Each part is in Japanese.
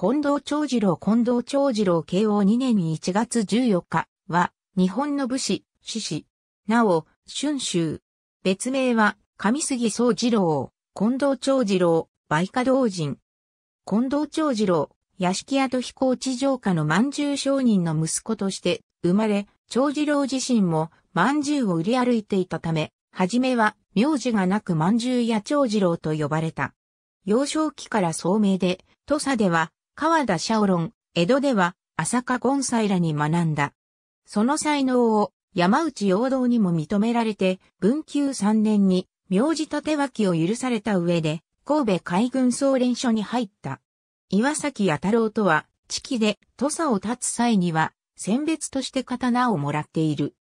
近藤長次郎近藤長次郎慶応2年1月14日は、日本の武士、志士。なお、春秋。別名は、上杉総次郎、近藤長次郎、梅花道人。近藤長次郎、屋敷屋と行地上下の万獣商人の息子として、生まれ、長次郎自身も万獣を売り歩いていたため、はじめは、名字がなく万獣や長次郎と呼ばれた。幼少期から聡明で、土佐では、川田シャオロン、江戸では浅香ゴンサイらに学んだ。その才能を山内陽道にも認められて、文久3年に名字立脇を許された上で、神戸海軍総連署に入った。岩崎弥太郎とは、地域で土佐を立つ際には、選別として刀をもらっている。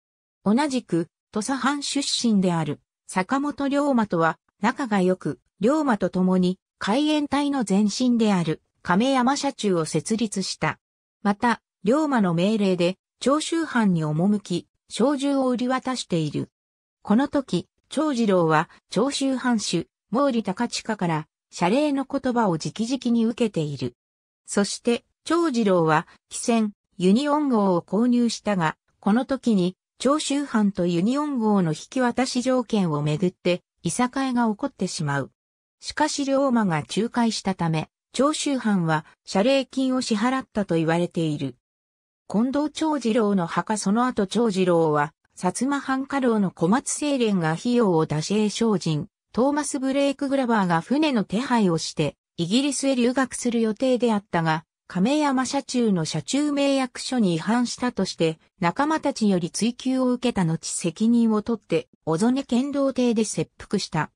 同じく、土佐藩出身である、坂本龍馬とは、仲が良く、龍馬と共に、海援隊の前身である、亀山社中を設立した。また、龍馬の命令で、長州藩に赴き、小銃を売り渡している。この時、長次郎は、長州藩主、毛利高近から、謝礼の言葉を直々に受けている。そして、長次郎は、汽船、ユニオン号を購入したが、この時に、長州藩とユニオン号の引き渡し条件をめぐって、いさかいが起こってしまう。しかし龍馬が仲介したため、長州藩は謝礼金を支払ったと言われている。近藤長次郎の墓その後長次郎は、薩摩藩家老の小松清廉が費用を出し英商人、トーマス・ブレイク・グラバーが船の手配をして、イギリスへ留学する予定であったが、亀山社中の社中名役所に違反したとして、仲間たちより追及を受けた後責任を取って、小曽根剣道邸で切腹した。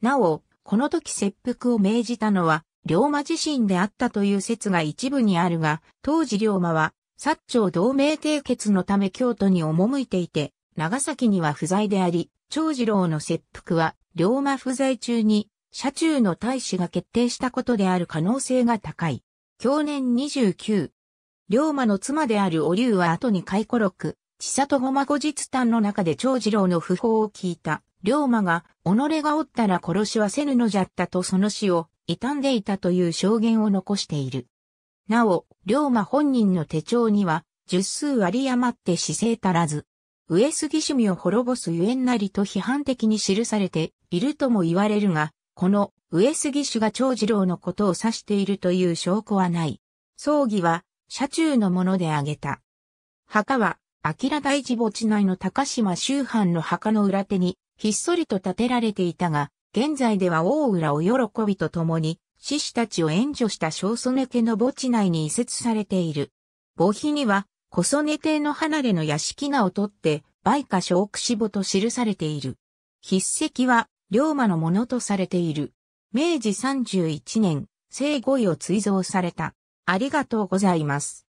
なお、この時切腹を命じたのは、龍馬自身であったという説が一部にあるが、当時龍馬は、薩長同盟締結のため京都に赴いていて、長崎には不在であり、長次郎の切腹は、龍馬不在中に、社中の大使が決定したことである可能性が高い。去年29。龍馬の妻であるお竜は後に回顧録、千里駒後日譚の中で長次郎の訃報を聞いた。龍馬が、己がおったら殺しはせぬのじゃったとその死を、傷んでいたという証言を残している。なお、龍馬本人の手帳には、十数割り余って姿勢足らず、上杉趣味を滅ぼすゆえんなりと批判的に記されているとも言われるが、この上杉氏が長次郎のことを指しているという証拠はない。葬儀は車中のものであげた。墓は、明大寺墓地内の高島周藩の墓の裏手に、ひっそりと建てられていたが、現在では大浦を喜びと共に、志士たちを援助した小曽根家の墓地内に移設されている。墓碑には、小曽根邸の離れの屋敷名を取って、梅花小串子と記されている。筆跡は、龍馬のものとされている。明治31年、生後位を追贈された。ありがとうございます。